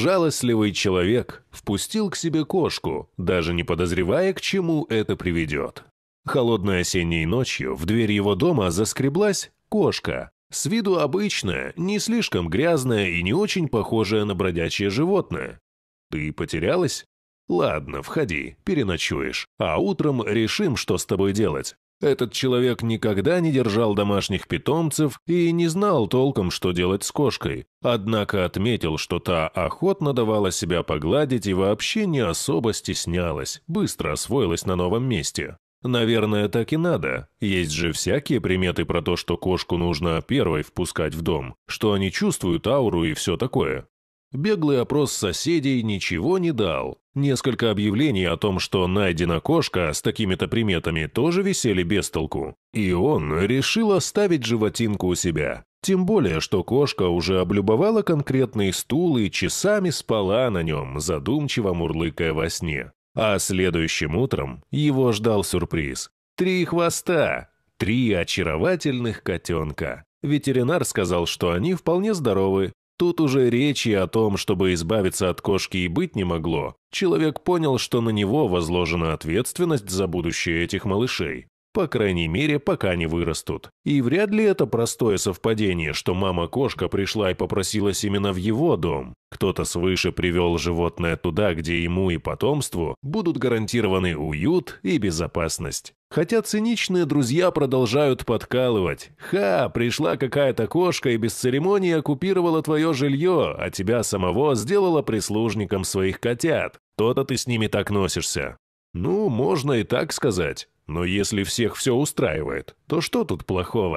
Жалостливый человек впустил к себе кошку, даже не подозревая, к чему это приведет. Холодной осенней ночью в дверь его дома заскреблась кошка, с виду обычная, не слишком грязная и не очень похожая на бродячее животное. Ты потерялась? Ладно, входи, переночуешь, а утром решим, что с тобой делать. Этот человек никогда не держал домашних питомцев и не знал толком, что делать с кошкой, однако отметил, что та охотно давала себя погладить и вообще не особо стеснялась, быстро освоилась на новом месте. Наверное, так и надо. Есть же всякие приметы про то, что кошку нужно первой впускать в дом, что они чувствуют ауру и все такое. Беглый опрос соседей ничего не дал. Несколько объявлений о том, что найдена кошка с такими-то приметами, тоже висели без толку. И он решил оставить животинку у себя. Тем более, что кошка уже облюбовала конкретный стул и часами спала на нем, задумчиво мурлыкая во сне. А следующим утром его ждал сюрприз. Три хвоста, три очаровательных котенка. Ветеринар сказал, что они вполне здоровы, Тут уже речи о том, чтобы избавиться от кошки и быть не могло. Человек понял, что на него возложена ответственность за будущее этих малышей. По крайней мере, пока не вырастут. И вряд ли это простое совпадение, что мама-кошка пришла и попросилась именно в его дом. Кто-то свыше привел животное туда, где ему и потомству будут гарантированы уют и безопасность. Хотя циничные друзья продолжают подкалывать. «Ха, пришла какая-то кошка и без церемонии оккупировала твое жилье, а тебя самого сделала прислужником своих котят. То-то ты с ними так носишься». Ну, можно и так сказать. Но если всех все устраивает, то что тут плохого?